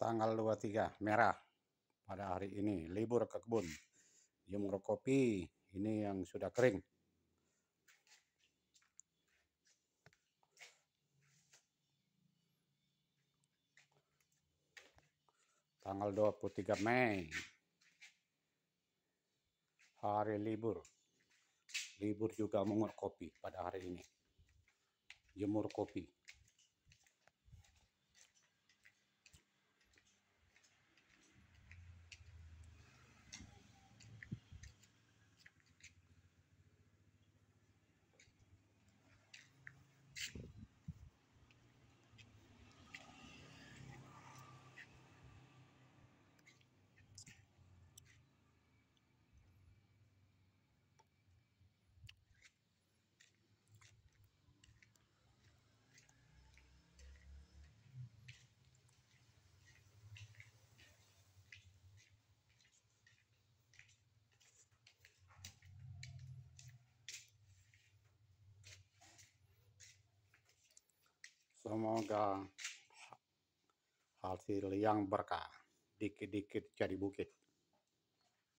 tanggal 23 merah pada hari ini libur ke kebun jemur kopi ini yang sudah kering tanggal 23 Mei hari libur libur juga mengur kopi pada hari ini jemur kopi Semoga hasil yang berkah, dikit-dikit jadi bukit.